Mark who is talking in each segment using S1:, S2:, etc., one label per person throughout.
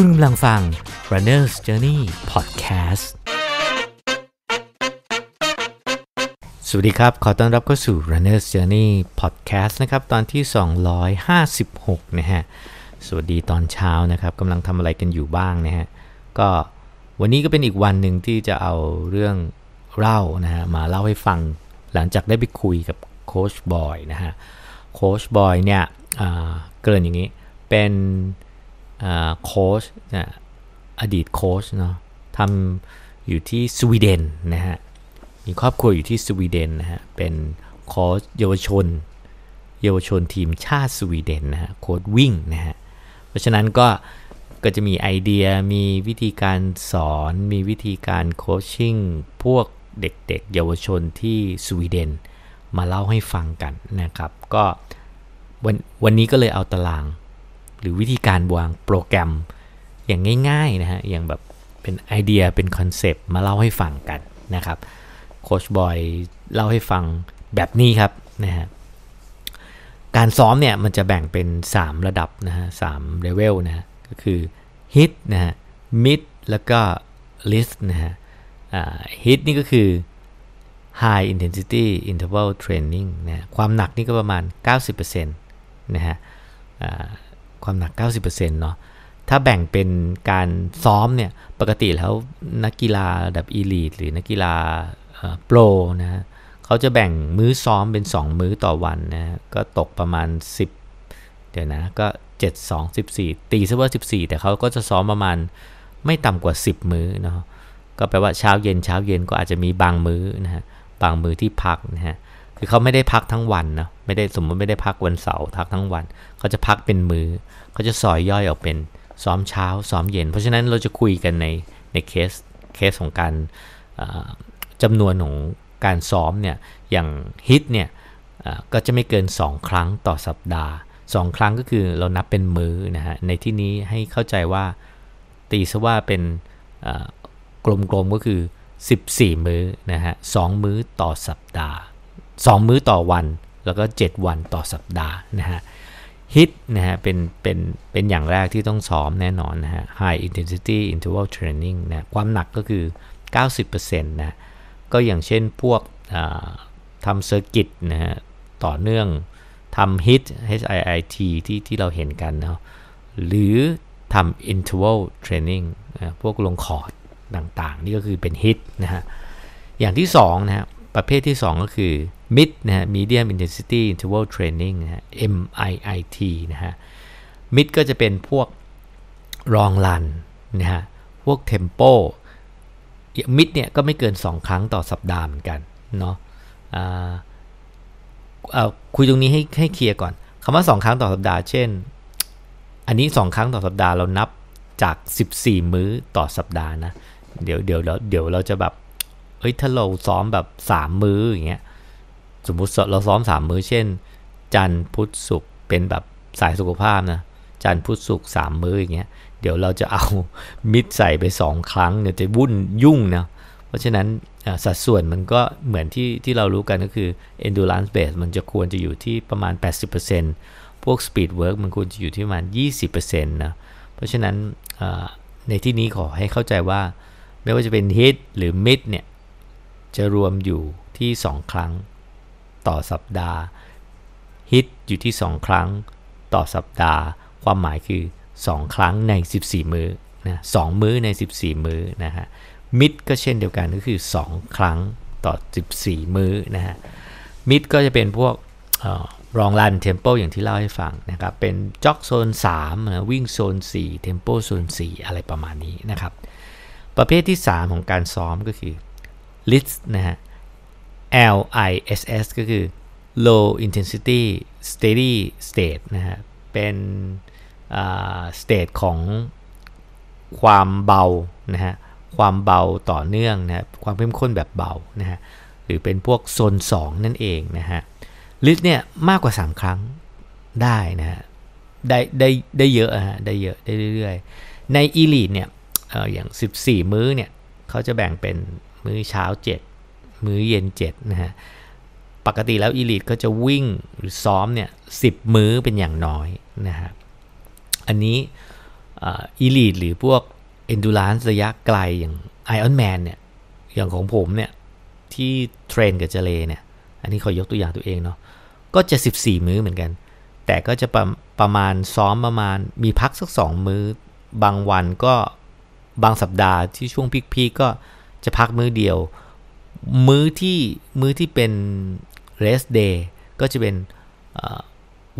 S1: คุณกำลังฟัง Runner's Journey Podcast สวัสดีครับ ขอต้อนรับเข้าสู่ Runner's Journey Podcast นะครับ ตอนที่ 256 นะฮะ สวัสดีตอนเช้านะครับ กำลังทำอะไรกันอยู่บ้างนะฮะ ก็วันนี้ก็เป็นอีกวันหนึ่งที่จะเอาเรื่อง เล่านะฮะ มาเล่าให้ฟัง หลังจากได้ไปคุยกับโค้ชบอยนะฮะ โค้ชบอยเนี่ยเกินอย่างนี้ เป็นโค้ชนะอดีตโค้ชเนาะทำอยู่ที่สวีเดนนะฮะมีครอบครัวอยู่ที่สวีเดนนะฮะเป็นโค้ชเยาวชน เยาวชนทีมชาติสวีเดนนะฮะโค้ชวิ่งนะฮะเพราะฉะนั้นก็ ก็จะมีไอเดียมีวิธีการสอนมีวิธีการโคชชิ่งพวกเด็กๆ เยาวชนที่สวีเดน มาเล่าให้ฟังกันนะครับก็วันวันนี้ก็เลยเอาตารางหรือวิธีการวางโปรแกรมอย่างง่ายๆนะฮะ อย่างแบบเป็นไอเดียเป็นคอนเซปต์มาเล่าให้ฟังกันนะครับ โคชบอยเล่าให้ฟังแบบนี้ครับนะฮะ การซ้อมเนี่ยมันจะแบ่งเป็น 3 ระดับนะฮะสามเลเวลนะฮะก็คือฮิตนะฮะมิดแล้วก็ลิสนะฮะฮิตนี่ก็คือ high intensity interval training นะความหนักนี่ก็ประมาณ 90%นะฮะความหนัก90%เนาะ ถ้าแบ่งเป็นการซ้อมเนี่ย ปกติแล้วนักกีฬาดับอีลีทหรือนักกีฬาโปรนะฮะ เขาจะแบ่งมื้อซ้อมเป็น 2 มื้อต่อวันนะฮะ ก็ตกประมาณ 10เดี๋ยวนะ ก็ 7 2 14ตีซะว่า14 แต่เขาก็จะซ้อมประมาณไม่ต่ำกว่า 10 มื้อเนาะ ก็แปลว่าเช้าเย็นเช้าเย็นก็อาจจะมีบางมื้อนะฮะ บางมื้อที่พักนะฮะคือเขาไม่ได้พักทั้งวันนะ ไม่ได้สมมติไม่ได้พักวันเสาร์พักทั้งวันเขาจะพักเป็นมือเขาจะสอยย่อยออกเป็นซ้อมเช้าซ้อมเย็น เพราะฉะนั้นเราจะคุยกันในในเคสเคสของการจำนวนของการซ้อมเนี่ยอย่างฮิตเนี่ยก็จะไม่เกิน 2 ครั้งต่อสัปดาห์ 2 ครั้งก็คือเรานับเป็นมือนะฮะในที่นี้ให้เข้าใจว่าตีซะว่าเป็นกลมๆกก็คือ 14 มื้อนะฮะสมื้อต่อสัปดาห์2มื้อต่อวัน แล้วก็7วันต่อสัปดาห์นะฮะฮิตนะฮะเป็น เป็น เป็นอย่างแรกที่ต้องซ้อมแน่นอนนะฮะ high intensity interval training นะความหนักก็คือ 90%นะก็อย่างเช่นพวกทำเซอร์กิตนะฮะ ต่อเนื่องทำฮิต HIIT ที่ ที่เราเห็นกันเนาะหรือทำ interval training นะพวกลงคอร์ดต่างๆ นี่ก็คือเป็นฮิตนะฮะอย่างที่สองนะฮะประเภทที่2ก็คือ MIT นะฮะ Medium Intensity Interval Training นะฮะ MIIT นะฮะ MIT ก็จะเป็นพวกรองลันนะฮะ พวกเทมโป มิดเนี่ยก็ไม่เกิน 2 ครั้งต่อสัปดาห์เหมือนกันเนาะคุยตรงนี้ให้ให้เคลียร์ก่อน คำว่า 2 ครั้งต่อสัปดาห์ เช่น อันนี้ 2 ครั้งต่อสัปดาห์เรานับจาก 14 มื้อต่อสัปดาห์นะ เดี๋ยวเดี๋ยวเดี๋ยวเราจะแบบเอ้ย ถ้าเราซ้อมแบบสามมืออย่างเงี้ยสมมุติเราซ้อมสามมือเช่น จันทร์พุธศุกร์เป็นแบบสายสุขภาพนะ จันทร์พุธศุกร์สามมืออย่างเงี้ยเดี๋ยวเราจะเอามิดใส่ไปสองครั้งเนี่ยจะวุ่นยุ่งนะ เพราะฉะนั้นสัดส่วนมันก็เหมือนที่ ที่เรารู้กันก็คือ endurance base มันจะควรจะอยู่ที่ประมาณ 80%พวก speed work มันควรจะอยู่ที่ประมาณ 20%นะเพราะฉะนั้นในที่นี้ขอให้เข้าใจว่าไม่ว่าจะเป็น hit หรือ mid เนี่ยจะรวมอยู่ที่ 2 ครั้งต่อสัปดาห์ hit อยู่ที่ 2 ครั้งต่อสัปดาห์ ความหมายคือ 2 ครั้งใน 14 มื้อนะสมื้อใน 14 มื้อนะฮะมิดก็เช่นเดียวกันก็คือ 2 ครั้งต่อ 14 มื้อนะฮะมิดก็จะเป็นพวกรองรันเทมโปอย่างที่เล่าให้ฟังนะครับเป็นจ็อกโซน3นะวิ่งโซน4เทมโปโซน4 อะไรประมาณนี้นะครับประเภทที่ 3 ของการซ้อมก็คือ LIS นะฮะ L I S S ก็คือ low intensity steady state นะฮะ เป็นสเต e ของความเบานะฮะ ความเบาต่อเนื่องนะความเข้มข้นแบบเบานะฮะ หรือเป็นพวกโซน2นั่นเองนะฮะลิตเนี่ยมากกว่า 3 ครั้งได้นะฮะ ได้ ได้ได้เยอะฮะ ได้เยอะได้เรื่อยๆในอีลีดเนี่ยอย่าง 14 มื้อเนี่ยเขาจะแบ่งเป็นมื้อเช้า7มื้อเย็น7นะฮะ ปกติแล้วอีลิทก็จะวิ่งหรือซ้อมเนี่ยสิบมื้อเป็นอย่างน้อยนะฮะ อันนี้อีลิทหรือพวก endurance ระยะไกลอย่าง Iron Man เนี่ยอย่างของผม เนี่ย ที่เทรนกับเจเลเนี่ยอันนี้ขอยกตัวอย่างตัวเองเนาะก็จะ14มื้อเหมือนกัน แต่ก็จะประประมาณซ้อมประมาณมีพักสัก2มื้อ บางวันก็บางสัปดาห์ที่ช่วงพีคๆก็จะพักมื้อเดียวมื้อที่ มื้อที่เป็น rest day ก็จะเป็น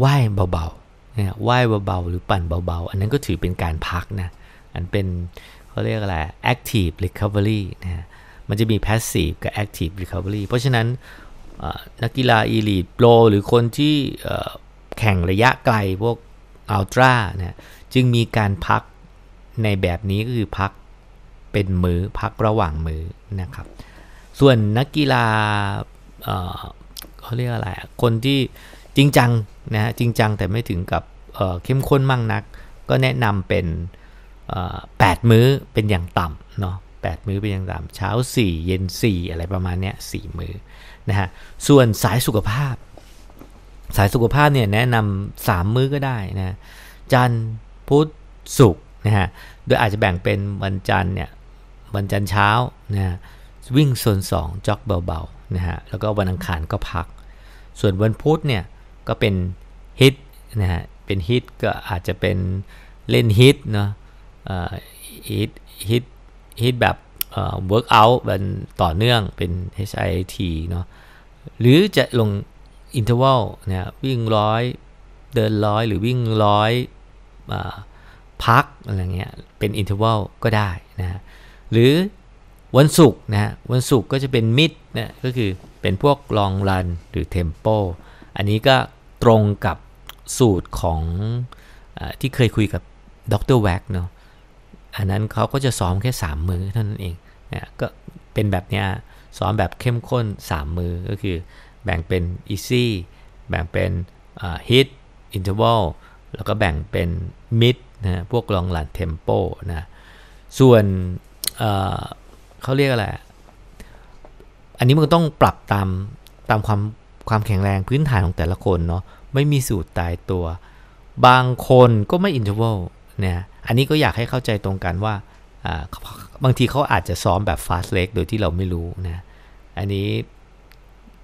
S1: ว่ายเบาๆนะว่ายเบาๆหรือปั่นเบาๆอันนั้นก็ถือเป็นการพักนะ อันเป็นเขาเรียกอะไร active recovery นะมันจะมี passive กับ active recovery เพราะฉะนั้นนักกีฬาอีลีทโปรหรือคนที่แข่งระยะไกลพวกอัลตร้านะจึงมีการพักในแบบนี้ก็คือพักเป็นมือ้อพักระหว่างมื้อนะครับ ส่วนนักกีฬาเขาเรียกอะไร คนที่จริงจังนะฮะจริงจังแต่ไม่ถึงกับเข้มข้นมั่งนัก ก็แนะนำเป็นแปดมื้อเป็นอย่างต่ำเนาะแปดมื้อเป็นอย่างต่ำเช้า4 เย็น 4 อะไรประมาณเนี้ยสี่มื้อนะฮะส่วนสายสุขภาพสายสุขภาพเนี่ยแนะนำสามมื้อก็ได้นะจันพุธศุกร์นะฮะโดยอาจจะแบ่งเป็นวันจันทร์เนี่ยวันจันทร์เช้านะวิ่งส่วน2จ็อกเบาๆนะฮะแล้วก็วันอังคารก็พัก ส่วนวันพุธเนี่ย ก็เป็นฮิตนะฮะเป็นฮิตก็อาจจะเป็นเล่นฮิตเนาะฮิตฮิต ฮิต แบบเวิร์กอัลเป็นต่อเนื่องเป็น HIT เนาะหรือจะลงอินเทอร์วัลนะวิ่งร้อยเดินร้อยหรือวิ่งร้อยพักอะไรเงี้ยเป็นอินเทอร์วัลก็ได้นะหรือวันศุกร์นะฮะ วันศุกร์ก็จะเป็นมิดนะ ก็คือเป็นพวกลองรันหรือเทมโป อันนี้ก็ตรงกับสูตรของอที่เคยคุยกับดรแว็กเนาะ อันนั้นเขาก็จะซ้อมแค่3 มือเท่านั้นเองนะก็เป็นแบบเนี้ยซ้อมแบบเข้มข้น3 มือก็คือ แบ่งเป็น easy แบ่งเป็น hit interval แล้วก็แบ่งเป็น mid นะพวกลองหลันเทมโปนะ ส่วนเขาเรียกอะไร อันนี้มันต้องปรับตาม ตามความความแข็งแรงพื้นฐานของแต่ละคนเนาะ ไม่มีสูตรตายตัว บางคนก็ไม่อินเทอร์เวลเนี่ย อันนี้ก็อยากให้เข้าใจตรงกันว่าบางทีเขาอาจจะซ้อมแบบฟาสเล็กโดยที่เราไม่รู้นะ อันนี้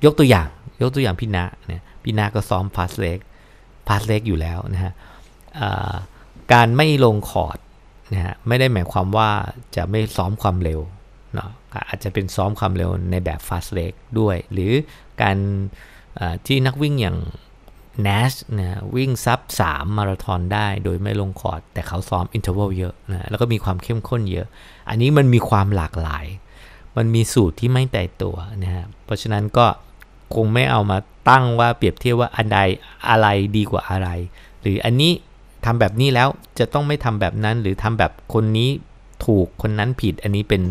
S1: ยกตัวอย่างยกตัวอย่างพี่นะเนี่ย พี่นะก็ซ้อมฟาสเล็กฟาสเล็กอยู่แล้วนะฮะการไม่ลงคอร์ดนะฮะไม่ได้หมายความว่าจะไม่ซ้อมความเร็วเนาะอาจจะเป็นซ้อมความเร็วในแบบ fast leg ด้วย หรือการที่นักวิ่งอย่าง Nash นะวิ่งซับ 3 มาราธอนได้โดยไม่ลงคอร์ดแต่เขาซ้อมอินเทอร์วัลเยอะนะแล้วก็มีความเข้มข้นเยอะ อันนี้มันมีความหลากหลาย มันมีสูตรที่ไม่แต่ตัวนะฮะเพราะฉะนั้นก็คงไม่เอามาตั้งว่า เปรียบเทียบว่าอันใดอะไรดีกว่าอะไร หรืออันนี้ทำแบบนี้แล้วจะต้องไม่ทำแบบนั้นหรือทำแบบคนนี้ถูกคนนั้นผิด อันนี้เป็น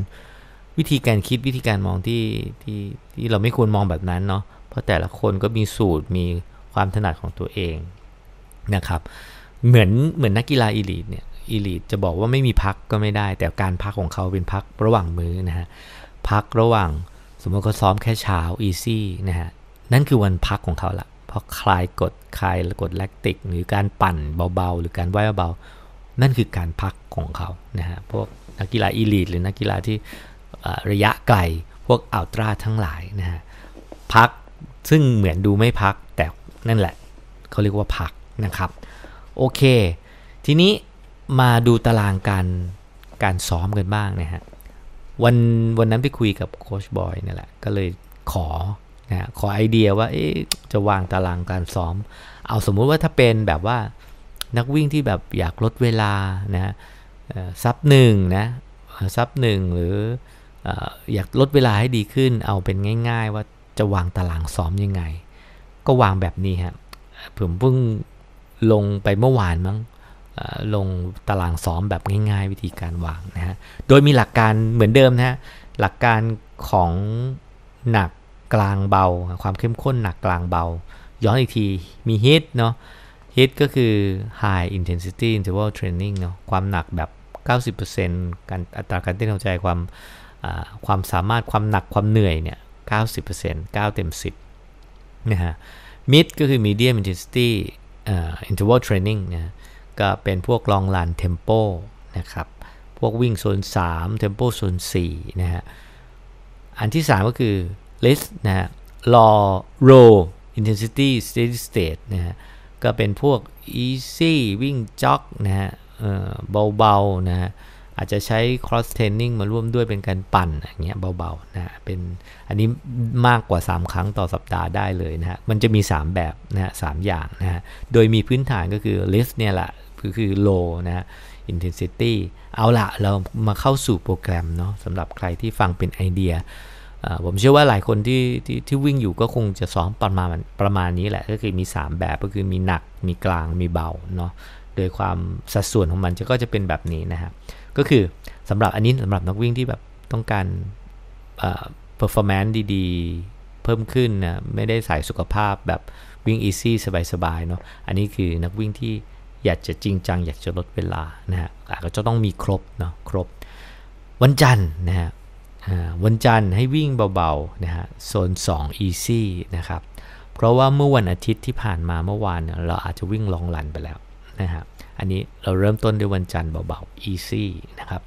S1: วิธีการคิดวิธีการมองที่ที่ที่เราไม่ควรมองแบบนั้นเนาะเพราะแต่ละคนก็มีสูตรมีความถนัดของตัวเองนะครับเหมือนเหมือนนักกีฬาอีลีทเนี่ยอีลีทจะบอกว่าไม่มีพักก็ไม่ได้ แต่การพักของเขาเป็นพักระหว่างมื้อนะฮะ พักระหว่างสมมติเขาซ้อมแค่เช้าอีซี่นะฮะนั่นคือวันพักของเขาละพอคลายกด คลายกดแลคติก หรือการปั่นเบาๆ หรือการว่ายเบาๆ นั่นคือการพักของเขานะฮะ พวกนักกีฬาอีลีทหรือนักกีฬาที่ระยะไกลพวกอัลตร้าทั้งหลายนะฮะ พักซึ่งเหมือนดูไม่พักแต่นั่นแหละ เขาเรียกว่าพักนะครับ โอเค ทีนี้มาดูตารางการการซ้อมกันบ้างนะฮะวันวันนั้นไปคุยกับโคชบอยนี่แหละก็เลยขอนะขอไอเดียว่าจะวางตารางการซ้อม เอาสมมุติว่าถ้าเป็นแบบว่านักวิ่งที่แบบอยากลดเวลานะซับหนึ่งนะซับหนึ่งหรืออยากลดเวลาให้ดีขึ้นเอาเป็นง่าย ๆ ว่าจะวางตารางซ้อมยังไง ก็วางแบบนี้ฮะผมเพิ่งลงไปเมื่อวานมั้งลงตารางซ้อมแบบง่าย ๆ วิธีการวางนะฮะโดยมีหลักการเหมือนเดิมนะฮะหลักการของหนักกลางเบา ความเข้มข้นหนักกลางเบา ย้อนอีกทีมีฮิตเนาะฮิตก็คือ high intensity interval training เนาะความหนักแบบ 90%การอัตราการเต้นหัวใจความความสามารถความหนักความเหนื่อยเนี่ย90% 9เต็ม10นะฮะ mid ก็คือ medium intensity interval training นะก็เป็นพวกลองลานเทมโปนะครับ พวกวิ่งโซน3เทมโปโซน 4 นะฮะ อันที่ 3 ก็คือลิสนะฮะ r อโร o w i น t e n s i t y s t ตสเต s นะฮะ ก็เป็นพวกอีซี่วิ่งจ็อกนะฮะเบาๆนะฮะ อาจจะใช้ cross training มาร่วมด้วยเป็นการปั่นอย่างเงี้ยเบาๆนะเป็นอันนี้มากกว่า 3 ครั้งต่อสัปดาห์ได้เลยนะฮะ มันจะมี 3 แบบนะฮะสอย่างนะฮะ โดยมีพื้นฐานก็คือ list เนี่ยแหละือคือ low นะฮะ intensity เอาละเรามาเข้าสู่โปรแกรมเนาะสำหรับใครที่ฟังเป็นไอเดียผมเชื่อว่าหลายคนที่ที่ที่วิ่งอยู่ก็คงจะซ้อมประมาณประมาณนี้แหละ ก็คือมี 3 แบบก็คือมีหนักมีกลางมีเบาเนาะโดยความสัดส่วนของมันจะก็จะเป็นแบบนี้นะฮะก็คือสำหรับอันนี้สำหรับนักวิ่งที่แบบต้องการเอ่อ performance ดีๆ เพิ่มขึ้นนะไม่ได้สายสุขภาพแบบวิ่งอีซี่สบาย ๆ เนาะอันนี้คือนักวิ่งที่อยากจะจริงจัง อยากจะลดเวลานะฮะก็จะต้องมีครบเนาะครบ วันจันทร์นะฮะวันจันทร์ให้วิ่งเบาๆนะฮะโซน2 easy นะครับเพราะว่าเมื่อวันอาทิตย์ที่ผ่านมาเมื่อวานเราอาจจะวิ่งลองลันไปแล้วนะฮะอันนี้เราเริ่มต้นด้วยวันจันทร์เบาๆ easy นะครับ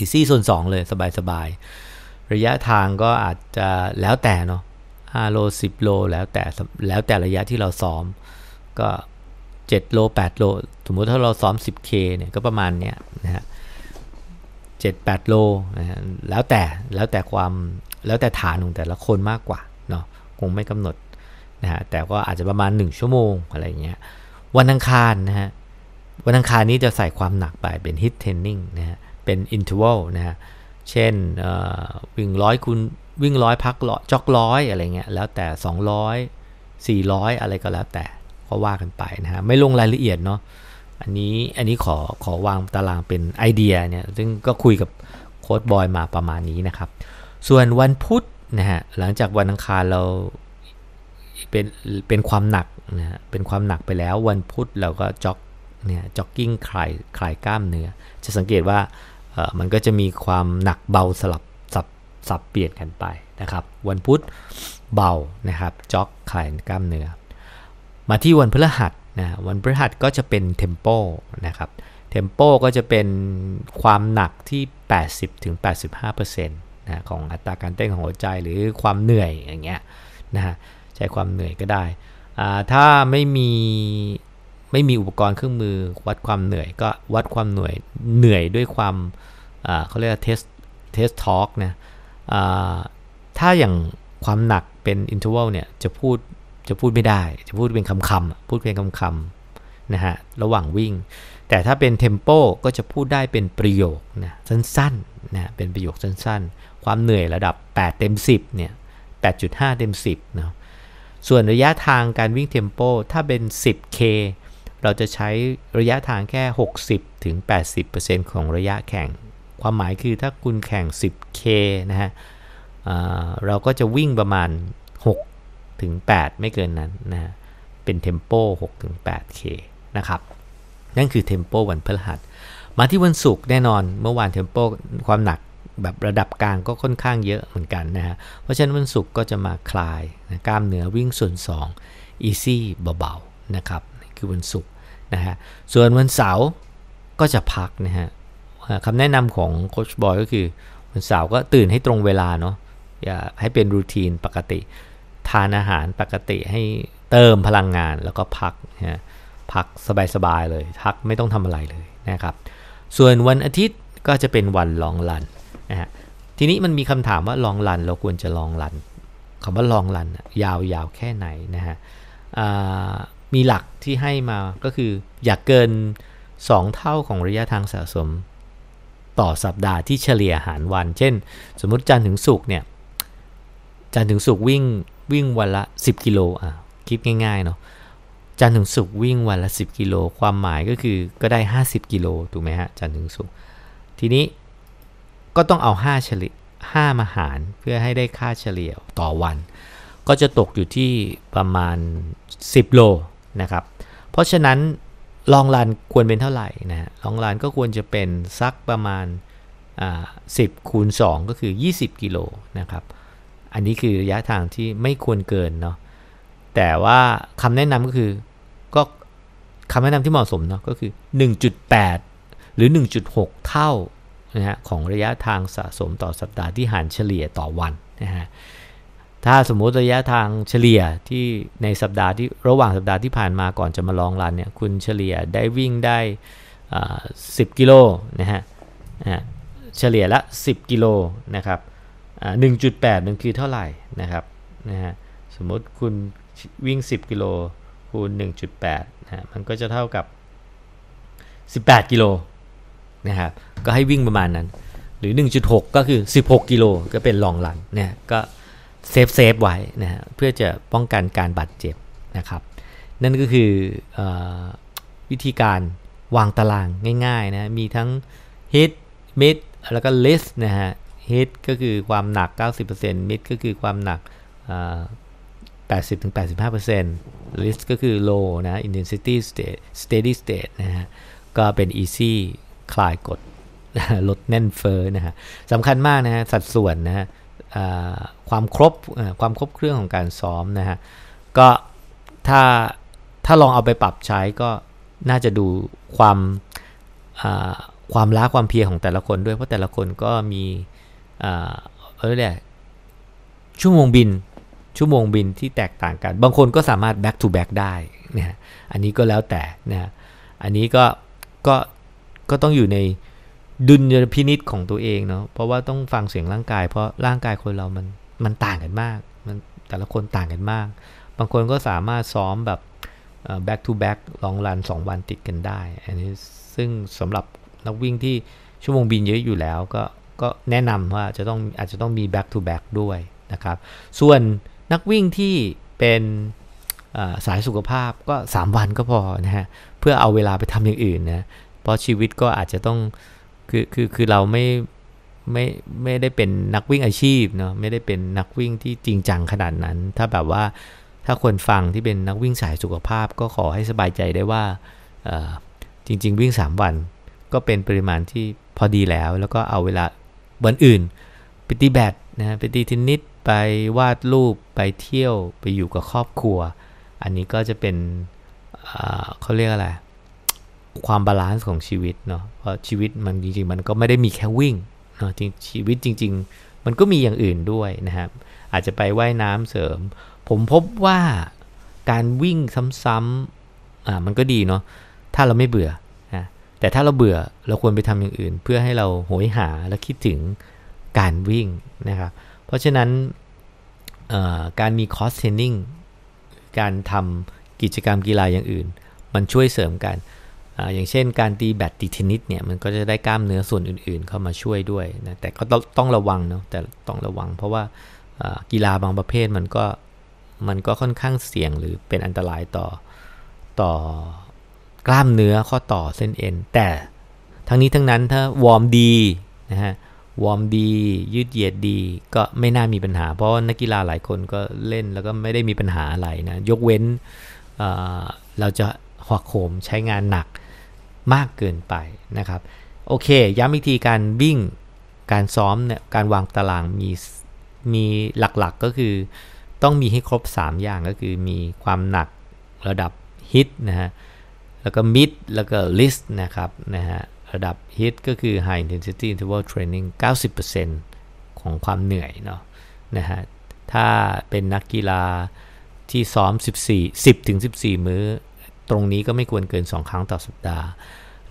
S1: easy โซน2 เลยสบายๆ ระยะทางก็อาจจะแล้วแต่เนาะ5โล 10 โลแล้วแต่แล้วแต่ระยะที่เราซ้อมก็ 7 โล 8 โล สมมุติ ถ้าเราซ้อม 10K เนี่ยก็ประมาณเนี้ยนะฮะ7 8 โลนะฮะแล้วแต่ แล้วแต่ความ แล้วแต่ ฐานของแต่ละคนมากกว่าเนาะ คงไม่กำหนดนะฮะ แต่ก็อาจจะประมาณ 1 ชั่วโมงอะไรเงี้ย วันอังคารนะฮะ วันอังคารนี้จะใส่ความหนักไปเป็น hit training นะฮะ เป็น interval นะฮะ เช่นวิ่งร้อยคุณวิ่งร้อยพักร้อยจอกร้อยอะไรเงี้ย แล้วแต่ 200 400 อะไรก็แล้วแต่ ก็ว่ากันไปนะฮะ ไม่ลงรายละเอียดเนาะอันนี้ อันนี้ขอขอวางตารางเป็นไอเดียเนี่ยซึ่งก็คุยกับโค้ดบอยมาประมาณนี้นะครับส่วนวันพุธนะฮะหลังจากวันอังคารเราเป็นเป็นความหนักนะฮะเป็นความหนักไปแล้ววันพุธเราก็จ็อกเนี่ยจ็อกกิ้งคลายคลายกล้ามเนื้อจะสังเกตว่าเออมันก็จะมีความหนักเบาสลับสับสับเปลี่ยนกันไปนะครับวันพุธเบานะครับจ็อกคลายกล้ามเนื้อ มาที่วันพฤหัสนะวันพฤหัสก็จะเป็นเทมโปนะครับ เทมโปก็จะเป็นความหนักที่ 80-85%นะของอัตราการเต้นของหัวใจหรือความเหนื่อยอย่างเงี้ยนะฮะใช้ความเหนื่อยก็ได้ ถ้าไม่มีไม่มี อุปกรณ์เครื่องมือวัดความเหนื่อยก็ วัดความเหนื่อยเหนื่อยด้วยความเขาเรียกว่าเทสเทสทอล์กนะถ้าอย่างความหนักเป็นอินทเวลเนี่ยจะพูดจะพูดไม่ได้ จะพูดเป็นคำคำพูดเป็นคำคำนะฮะ ระหว่างวิ่ง แต่ถ้าเป็นเทมโปก็จะพูดได้เป็นประโยคนะสั้นๆนะเป็นประโยคสั้นๆ ความเหนื่อยระดับ 8 เต็ม 10 เนี่ย 8.5 เต็ม 10นะส่วนระยะทางการวิ่งเทมโปถ้าเป็น 10K เราจะใช้ระยะทางแค่ 60ถึง80%ของระยะแข่ง ความหมายคือถ้าคุณแข่ง 10K นะฮะเราก็จะวิ่งประมาณ 6ถึง 8 ไม่เกินนั้นนะเป็นเทมโป6ถึง 8K นะครับ นั่นคือเทมโปวันพฤหัส มาที่วันศุกร์แน่นอนเมื่อวานเทมโปความหนักแบบระดับกลางก็ค่อนข้างเยอะเหมือนกันนะฮะเพราะฉะนั้นวันศุกร์ก็จะมาคลายนะกล้ามเนื้อวิ่งส่วน 2 easy เบาๆนะครับ คือวันศุกร์นะฮะ ส่วนวันเสาร์ก็จะพักนะฮะคำแนะนำของโคชบอยก็คือ วันเสาร์ก็ตื่นให้ตรงเวลาเนาะ อย่าให้เป็นรูทีนปกติทานอาหารปกติให้เติมพลังงานแล้วก็พักนะพักสบายๆเลยพักไม่ต้องทำอะไรเลยนะครับ ส่วนวันอาทิตย์ก็จะเป็นวันลองลันนะฮะทีนี้มันมีคำถามว่าลองลันเราควรจะลองลันคำว่าลองลันยาวๆแค่ไหนนะฮะมีหลักที่ให้มาก็คืออย่ากเกิน 2 เท่าของระยะทางสะสมต่อสัปดาห์ที่เฉลี่ยหารวัน เช่น สมมติจันทร์ถึงศุกร์เนี่ยจันทร์ถึงศุกร์วิ่งวิ่งวันละ 10 กิโล อ่ะคิดง่ายๆ เนาะจันทร์ถึงศุกร์วิ่งวันละ 10 กิโล ความหมายก็คือก็ได้ 50 กิโล ถูกไหมฮะจันทร์ถึงศุกร์ทีนี้ก็ต้องเอา 5 เฉลี่ย 5 มาหารเพื่อให้ได้ค่าเฉลี่ยต่อวัน ก็จะตกอยู่ที่ประมาณ 10 โลนะครับ เพราะฉะนั้นลองรันควรเป็นเท่าไหร่นะลองรันก็ควรจะเป็นสักประมาณ10คูณ2ก็คือ 20 กิโลนะครับอันนี้คือระยะทางที่ไม่ควรเกินเนาะแต่ว่าคำแนะนำก็คือก็คำแนะนำที่เหมาะสมเนาะก็คือ 1.8 หรือ 1.6 เท่านะฮะของระยะทางสะสมต่อสัปดาห์ที่หารเฉลี่ยต่อวันนะฮะถ้าสมมุติระยะทางเฉลี่ยที่ในสัปดาห์ที่ระหว่างสัปดาห์ที่ผ่านมา ก่อนจะมาลองรันเนี่ยคุณเฉลี่ยได้วิ่งได้10 กิโลนะฮะเฉลี่ยละ 10 กิโลนะครับหนึ่งจุดแปดมันคือเท่าไหร่นะครับ นะฮะ สมมติคุณวิ่ง 10 กิโล คูณ 1.8นะมันก็จะเท่ากับ 18 กิโล นะครับ ก็ให้วิ่งประมาณนั้น หรือ 1.6 ก็คือ 16 กิโล ก็เป็นลองหลังนี่ก็เซฟเซฟไว้นะฮะ เพื่อจะป้องกันการบาดเจ็บนะครับ นั่นก็คืออวิธีการวางตารางง่าย ๆ นะมีทั้ง hit mid แล้วก็ list นะฮะฮิตก็คือความหนัก 90%มิดก็คือความหนัก 80-85%ิสต์ก็คือโลนะ intensity state steady state นะฮะก็เป็น easy คลายกดลดแน่นเฟอร์นะฮะสำคัญมากนะฮะสัดส่วนนะฮะความครบความครบเครื่องของการซ้อมนะฮะก็ถ้า ถ้าลองเอาไปปรับใช้ก็น่าจะดูความความล้าความเพียรของแต่ละคนด้วยเพราะแต่ละคนก็มีเออเนี่ยชั่วโมงบินชั่วโมงบินที่แตกต่างกัน บางคนก็สามารถ back to back ได้นะอันนี้ก็แล้วแต่นะอันนี้ก็ก็ก็ต้องอยู่ในดุลยพินิษของตัวเองเนาะเพราะว่าต้องฟังเสียงร่างกาย เพราะร่างกายคนเรามันมันต่างกันมากมันแต่ละคนต่างกันมาก บางคนก็สามารถซ้อมแบบ back to back ลองรัน2วันติดกันได้ อันนี้ซึ่งสำหรับนักวิ่งที่ชั่วโมงบินเยอะอยู่แล้วก็ก็แนะนำว่าจะต้องอาจจะต้องมี back to back ด้วยนะครับ ส่วนนักวิ่งที่เป็นสายสุขภาพก็ 3 วันก็พอนะฮะเพื่อเอาเวลาไปทำอย่างอื่นนะเพราะชีวิตก็อาจจะต้องคือคือคือเราไม่ไม่ไม่ได้เป็นนักวิ่งอาชีพเนาะไม่ได้เป็นนักวิ่งที่จริงจังขนาดนั้น ถ้าแบบว่าถ้าคนฟังที่เป็นนักวิ่งสายสุขภาพก็ขอให้สบายใจได้ว่าจริง ๆ วิ่ง 3 วัน ก็เป็นปริมาณที่พอดีแล้วแล้วก็เอาเวลาือนอื่นไปตีแบดนะไปตีเทนนิสไปวาดรูปไปเที่ยวไปอยู่กับครอบครัว อันนี้ก็จะเป็นเขาเรียกอะไรความบาลานซ์ของชีวิตเนาะเพราะชีวิตมันจริง ๆ มันก็ไม่ได้มีแค่วิ่งเนาะชีวิตจริง ๆ มันก็มีอย่างอื่นด้วยนะครับ อาจจะไปไว่ายน้ำเสริม ผมพบว่าการวิ่งซ้ำๆอ่ามันก็ดีเนาะถ้าเราไม่เบื่อแต่ถ้าเราเบื่อเราควรไปทำอย่างอื่นเพื่อให้เราโหยหาและคิดถึงการวิ่งนะครับเพราะฉะนั้นการมีคอสเทนนิ่งการทำกิจกรรมกีฬาอย่างอื่น มันช่วยเสริมกันออย่างเช่นการตีแบดตีเทนนิสเนี่ยมันก็จะได้กล้ามเนื้อส่วนอื่นๆเข้ามาช่วยด้วยนะแต่ก็ต้องระวังเนาะแต่ต้องระวัง เพราะว่ากีฬาบางประเภทมันก็มันก็ค่อนข้างเสี่ยงหรือเป็นอันตรายต่อต่อกล้ามเนื้อข้อต่อเส้นเอ็นแต่ ทั้งนี้ทั้งนั้นถ้า วอร์มดีนะฮะวอร์มดี ยืดเหยียดดี ก็ไม่น่ามีปัญหา เพราะนักกีฬาหลายคนก็เล่นแล้วก็ไม่ได้มีปัญหาอะไรนะ ยกเว้นเเราจะ หักโหมใช้งานหนักมากเกินไปนะครับ โอเค ย้ำอีกทีการวิ่ง การซ้อมเนี่ยการวางตารางมีมีหลักๆกก็คือต้องมีให้ครบ 3 อย่างก็คือมีความหนักระดับฮิตนะฮะแล้วก็ mid แล้วก็ list นะครับนะฮะระดับ hit ก็คือ high intensity interval training 90%ของความเหนื่อยเนาะนะฮะถ้าเป็นนักกีฬาที่ซ้อม14 10ถึง14 มื้อตรงนี้ก็ไม่ควรเกิน 2 ครั้งต่อสัปดาห์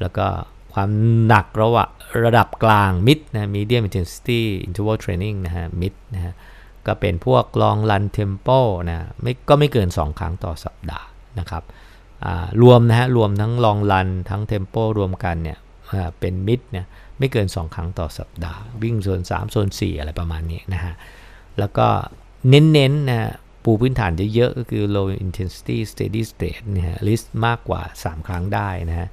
S1: แล้วก็ความหนักระหว่าระดับกลาง mid นะ medium intensity interval training นะฮะ mid นะฮะก็เป็นพวกลองลันเทมโปนะไม่ก็ไม่เกิน 2 ครั้งต่อสัปดาห์นะครับรวมนะฮะรวมทั้งลองรันทั้งเทมโปรวมกันเนี่ยเป็นมิดเนี่ยไม่เกิน 2 ครั้งต่อสัปดาห์ วิ่งโซน 3 โซน 4 อะไรประมาณนี้นะฮะแล้วก็เน้นๆนนะปูพื้นฐานเยอะๆก็คือ low intensity steady state นะฮะิสต์มากกว่า 3 ครั้งได้นะฮะ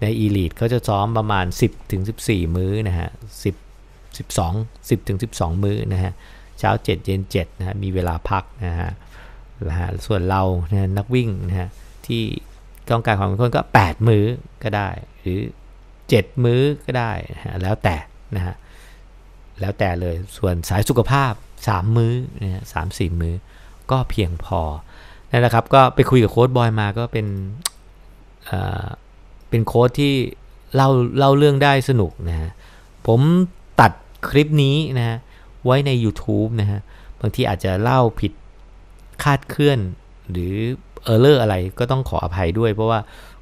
S1: ใน elite เขาจะซ้อมประมาณ 10ถึง14 มื้อนะฮะ10 12 10ถึง12 มื้อนะฮะเช้า 7 เย็น7นะฮะมีเวลาพักนะฮะนะฮะส่วนเรานะนักวิ่งนะฮะที่ต้องการของคนก็ 8 มื้อก็ได้ หรือ 7 มื้อก็ได้นะแล้วแต่นะฮะ แล้วแต่เลยส่วนสายสุขภาพ 3 มื้อนะสามสี่มื้อ ก็เพียงพอนั่นแหละครับก็ไปคุยกับโค้ดบอยมาก็เป็นเป็นโค้ดที่เล่าเล่าเรื่องได้สนุกนะฮะผมตัดคลิปนี้นะฮะไว้ใน YouTube นะฮะ บางทีอาจจะเล่าผิดคาดเคลื่อนหรือเออร์เลอร์อะไรก็ต้องขออภัยด้วย เพราะว่า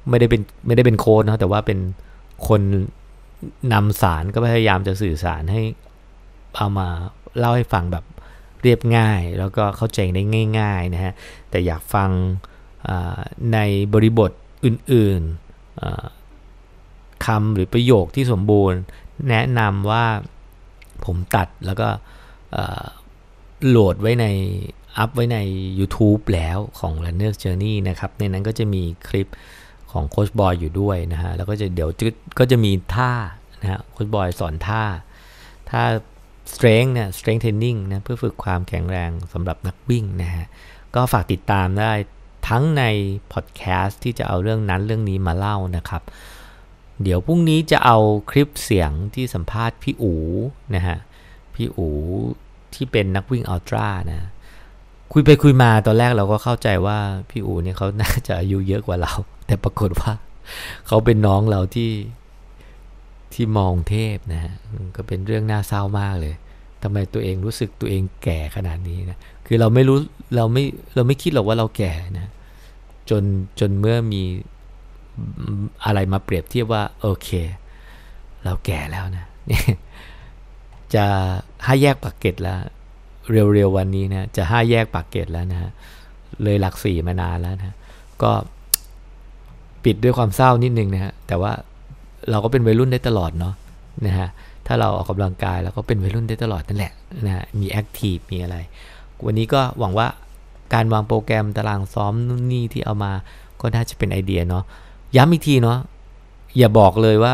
S1: ไม่ได้เป็นไม่ได้เป็นโค้ดนะแต่ว่าเป็นคนนำสารก็พยายามจะสื่อสารให้เอามาเล่าให้ฟังแบบเรียบง่าย แล้วก็เข้าใจได้ง่ายๆนะฮะแต่อยากฟังในบริบทอื่นๆคำหรือประโยคที่สมบูรณ์ แนะนำว่าผมตัดแล้วก็โหลดไว้ในอัพไว้ใน YouTube แล้วของ Runner Journey นะครับ ในนั้นก็จะมีคลิปของโคชบอยอยู่ด้วยนะฮะ แล้วก็จะเดี๋ยวก็จะมีท่า นะฮะโคชบอยสอนท่าท่า strength เนี่ย strength training นะ เพื่อฝึกความแข็งแรงสำหรับนักวิ่งนะฮะ ก็ฝากติดตามได้ทั้งในพอดแคสต์ที่จะเอาเรื่องนั้นเรื่องนี้มาเล่านะครับ เดี๋ยวพรุ่งนี้จะเอาคลิปเสียงที่สัมภาษณ์พี่อูนะฮะพี่อูที่เป็นนักวิ่งอัลตร้านะคุยไปคุยมาตอนแรกเราก็เข้าใจว่า พี่อูเนี่ยเขาน่าจะอายุเยอะกว่าเรา แต่ปรากฏว่าเขาเป็นน้องเราที่ที่มองเทพนะฮะก็เป็นเรื่องน่าเศร้ามากเลย ทำไมตัวเองรู้สึกตัวเองแก่ขนาดนี้นะคือเราไม่รู้เราไม่เราไม่คิดหรอกว่าเราแก่นะ จนจนเมื่อมีอะไรมาเปรียบเทียบว่าโอเค เราแก่แล้วนะ จะให้แยกปากเกตแล้วเร็วๆวันนี้นะ จะห้าแยก ปาก เกตแล้วนะฮะเลยหลักสี่มานานแล้วนะ ก็ ปิดด้วยความเศร้านิดนึงนะฮะ แต่ว่าเราก็เป็นวัยรุ่น ได้ ตลอด เนาะนะฮะ ถ้าเราออกกำลังกายเราก็เป็นวัยรุ่นได้ ตลอด นั่น แหละนะฮะมีแอคทีฟมีอะไร วันนี้ก็หวังว่าการวางโปรแกรมตารางซ้อมนู่นนี่ที่เอามา ก็ น่าจะเป็นไอเดียเนาะ ย้ำอีกทีเนาะ อย่าบอกเลยว่า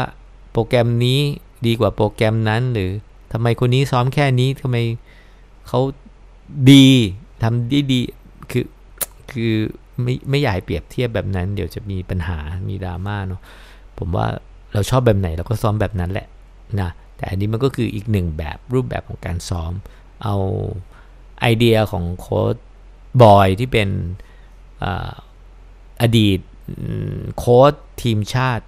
S1: โปรแกรมนี้ดีกว่าโปรแกรมนั้น หรือทำไมคนนี้ซ้อมแค่นี้ทำไมเขาดีทำดีดีคือ คือ ไม่ ไม่อยากเปรียบเทียบแบบนั้น เดี๋ยวจะมีปัญหามีดราม่าเนาะผมว่าเราชอบแบบไหนเราก็ซ้อมแบบนั้นแหละนะแต่อันนี้มันก็คืออีกหนึ่งแบบรูปแบบของการซ้อม เอาไอเดียของโค้ดบอย ที่เป็นอดีตโค้ดทีมชาติ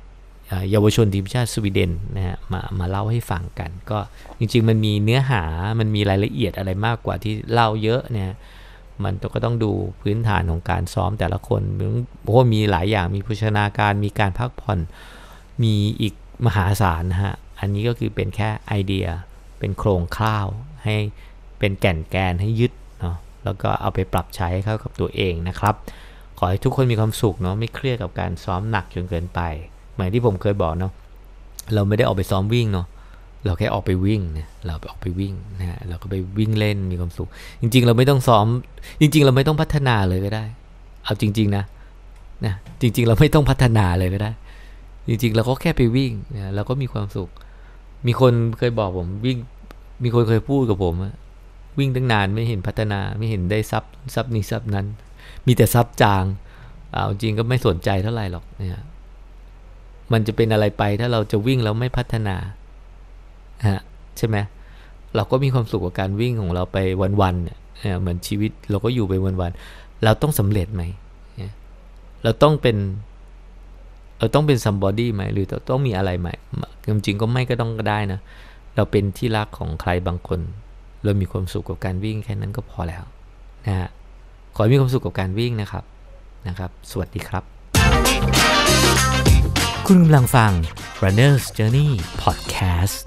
S1: เยาวชนทีมชาติสวีเดนนะฮะมามาเล่าให้ฟังกัน ก็จริง ๆ มันมีเนื้อหามันมีรายละเอียดอะไรมากกว่าที่เล่าเยอะเนี่ย มันก็ต้องดูพื้นฐานของการซ้อมแต่ละคนเพราะมีหลายอย่าง มีพภชนาการ มีการพักผ่อน มีอีกมหาศาลฮะ อันนี้ก็คือเป็นแค่ไอเดีย เป็นโครงคร่าวให้เป็นแก่นแกนให้ยึดเนาะ แล้วก็เอาไปปรับใช้เข้ากับตัวเองนะครับ ขอให้ทุกคนมีความสุขเนาะ ไม่เครียดกับการซ้อมหนักจนเกินไปหมายที่ผมเคยบอกเนาะ เราไม่ได้ออกไปซ้อมวิ่งเนาะ เราแค่ออกไปวิ่งเนี่ย เราไปออกไปวิ่งนะฮะ เราก็ไปวิ่งเล่นมีความสุข จริง ๆ เราไม่ต้องซ้อม จริง ๆ เราไม่ต้องพัฒนาเลยก็ได้ เอาจริงๆนะ นะ จริง ๆ เราไม่ต้องพัฒนาเลยก็ได้ จริงๆ เราก็แค่ไปวิ่งนะเราก็มีความสุข มีคนเคยบอกผม วิ่ง มีคนเคยพูดกับผมวิ่งตั้งนานไม่เห็นพัฒนาไม่เห็นได้ซับซับนี้ซับนั้น มีแต่ซับจาง เอาจริงก็ไม่สนใจเท่าไหร่หรอกเนี่ยมันจะเป็นอะไรไปถ้าเราจะวิ่งแล้วไม่พัฒนาฮะใช่ไหมเราก็มีความสุขกับการวิ่งของเราไปวันๆเนี่ยเหมือนชีวิตเราก็อยู่ไปวันๆเราต้องสำเร็จไหมเราต้องเป็นเราต้องเป็นซัมบอดี้ไหมหรือเราต้องมีอะไรไหมจริงๆก็ไม่ก็ต้องก็ได้นะ เราเป็นที่รักของใครบางคน เรามีความสุขกับการวิ่งแค่นั้นก็พอแล้วนะฮะขอให้มีความสุขกับการวิ่งนะครับนะครับ สวัสดีครับคุณกำลังฟัง Runner's Journey Podcast